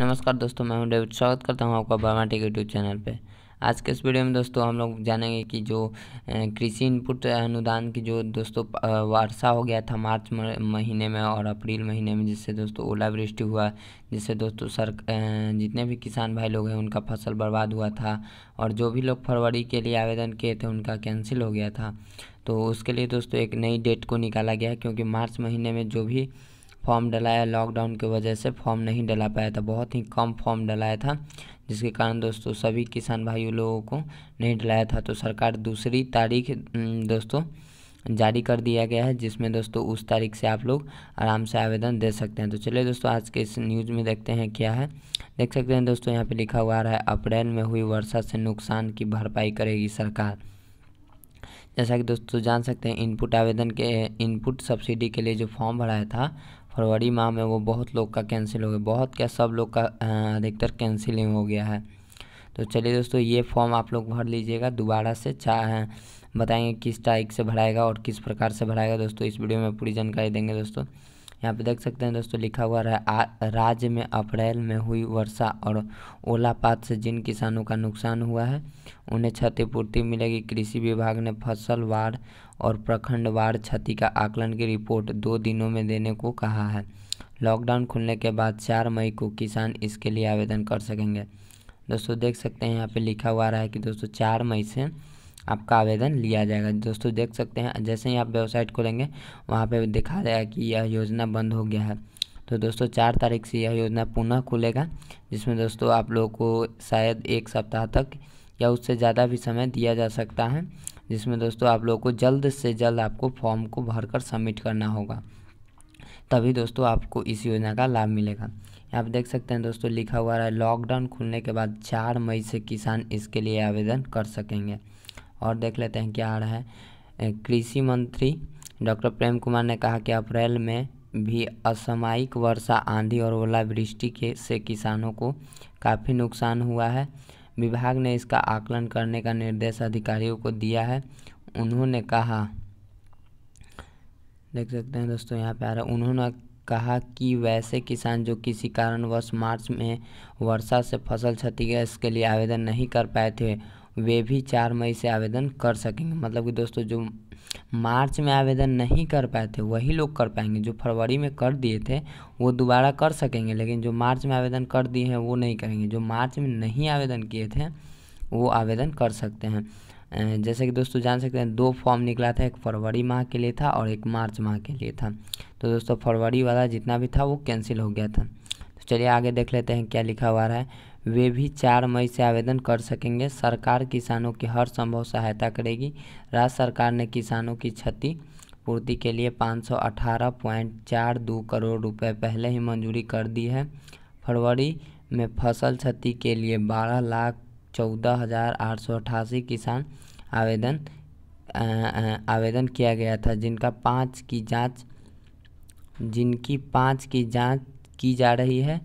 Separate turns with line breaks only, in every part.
नमस्कार दोस्तों मैं हूं डेविड स्वागत करता हूं आपका बायोमेटिक यूट्यूब चैनल पे आज के इस वीडियो में दोस्तों हम लोग जानेंगे कि जो कृषि इनपुट अनुदान की जो दोस्तों वर्षा हो गया था मार्च महीने में और अप्रैल महीने में जिससे दोस्तों ओलावृष्टि हुआ जिससे दोस्तों सर जितने भी किसान भाई लोग हैं उनका फसल बर्बाद हुआ था और जो भी लोग फरवरी के लिए आवेदन किए थे उनका कैंसिल हो गया था तो उसके लिए दोस्तों एक नई डेट को निकाला गया क्योंकि मार्च महीने में जो भी फॉर्म डलाया लॉकडाउन की वजह से फॉर्म नहीं डला पाया था बहुत ही कम फॉर्म डलाया था जिसके कारण दोस्तों सभी किसान भाइयों लोगों को नहीं डलाया था तो सरकार दूसरी तारीख दोस्तों जारी कर दिया गया है जिसमें दोस्तों उस तारीख से आप लोग आराम से आवेदन दे सकते हैं तो चलिए दोस्तों आज के इस न्यूज़ में देखते हैं क्या है देख सकते हैं दोस्तों यहाँ पे लिखा हुआ रहा है अप्रैल में हुई वर्षा से नुकसान की भरपाई करेगी सरकार जैसा कि दोस्तों जान सकते हैं इनपुट आवेदन के इनपुट सब्सिडी के लिए जो फॉर्म भराया था फरवरी माह में वो बहुत लोग का कैंसिल हो गया बहुत क्या सब लोग का अधिकतर कैंसिलिंग हो गया है तो चलिए दोस्तों ये फॉर्म आप लोग भर लीजिएगा दोबारा से चाह बताएंगे किस तारीख से भराएगा और किस प्रकार से भराएगा दोस्तों इस वीडियो में पूरी जानकारी देंगे दोस्तों यहाँ पे देख सकते हैं दोस्तों लिखा हुआ रहा राज्य में अप्रैल में हुई वर्षा और ओलापात से जिन किसानों का नुकसान हुआ है उन्हें क्षतिपूर्ति मिलेगी कृषि विभाग ने फसल फसलवार और प्रखंड प्रखंडवार क्षति का आकलन की रिपोर्ट दो दिनों में देने को कहा है लॉकडाउन खुलने के बाद चार मई को किसान इसके लिए आवेदन कर सकेंगे दोस्तों देख सकते हैं यहाँ पे लिखा हुआ रहा है कि दोस्तों चार मई से आपका आवेदन लिया जाएगा दोस्तों देख सकते हैं जैसे ही आप वेबसाइट खोलेंगे वहाँ पे दिखा रहा है कि यह योजना बंद हो गया है तो दोस्तों चार तारीख से यह योजना पुनः खुलेगा जिसमें दोस्तों आप लोगों को शायद एक सप्ताह तक या उससे ज़्यादा भी समय दिया जा सकता है जिसमें दोस्तों आप लोगों को जल्द से जल्द आपको फॉर्म को भरकर सबमिट करना होगा तभी दोस्तों आपको इस योजना का लाभ मिलेगा आप देख सकते हैं दोस्तों लिखा हुआ है लॉकडाउन खुलने के बाद चार मई से किसान इसके लिए आवेदन कर सकेंगे और देख लेते हैं क्या आ रहा है कृषि मंत्री डॉक्टर प्रेम कुमार ने कहा कि अप्रैल में भी असामयिक वर्षा आंधी और ओलावृष्टि के से किसानों को काफ़ी नुकसान हुआ है विभाग ने इसका आकलन करने का निर्देश अधिकारियों को दिया है उन्होंने कहा देख सकते हैं दोस्तों यहाँ पे आ रहा उन्होंने कहा कि वैसे किसान जो किसी कारणवश मार्च में वर्षा से फसल क्षतिग्रस्त के लिए आवेदन नहीं कर पाए थे वे भी चार मई से आवेदन कर सकेंगे मतलब कि दोस्तों जो मार्च में आवेदन नहीं कर पाए थे वही लोग कर पाएंगे जो फरवरी में कर दिए थे वो दोबारा कर सकेंगे लेकिन जो मार्च में आवेदन कर दिए हैं वो नहीं करेंगे जो मार्च में नहीं आवेदन किए थे वो आवेदन कर सकते हैं जैसे कि दोस्तों जान सकते हैं दो फॉर्म निकला था एक फरवरी माह के लिए था और एक मार्च माह के लिए था तो दोस्तों फरवरी वाला जितना भी था वो कैंसिल हो गया था तो चलिए आगे देख लेते हैं क्या लिखा हुआ रहा है वे भी चार मई से आवेदन कर सकेंगे सरकार किसानों की हर संभव सहायता करेगी राज्य सरकार ने किसानों की क्षति पूर्ति के लिए 518.42 करोड़ रुपए पहले ही मंजूरी कर दी है फरवरी में फसल क्षति के लिए बारह लाख चौदह हज़ार आठ सौ अठासी किसान आवेदन आ, आ, आवेदन किया गया था जिनका पाँच की जांच जिनकी पाँच की जांच की जा रही है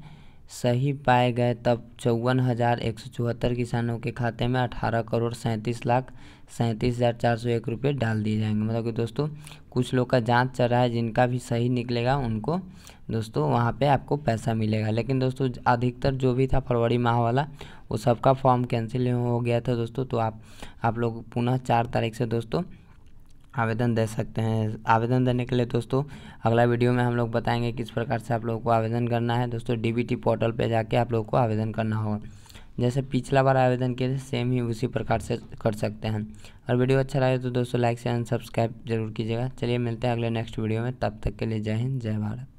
सही पाए गए तब चौवन हज़ार एक सौ चौहत्तर किसानों के खाते में अठारह करोड़ सैंतीस लाख सैंतीस हज़ार चार सौ एक रुपये डाल दिए जाएंगे मतलब कि दोस्तों कुछ लोग का जांच चल रहा है जिनका भी सही निकलेगा उनको दोस्तों वहाँ पे आपको पैसा मिलेगा लेकिन दोस्तों अधिकतर जो भी था फरवरी माह वाला वो सबका फॉर्म कैंसिल हो गया था दोस्तों तो आप आप लोग पुनः चार तारीख से दोस्तों आवेदन दे सकते हैं आवेदन देने के लिए दोस्तों अगला वीडियो में हम लोग बताएंगे किस प्रकार से आप लोगों को आवेदन करना है दोस्तों डीबीटी पोर्टल पे जाके आप लोगों को आवेदन करना होगा जैसे पिछला बार आवेदन किए थे सेम ही उसी प्रकार से कर सकते हैं और वीडियो अच्छा लगे तो दोस्तों लाइक शेयर सब्सक्राइब जरूर कीजिएगा चलिए मिलते हैं अगले नेक्स्ट वीडियो में तब तक के लिए जय हिंद जय भारत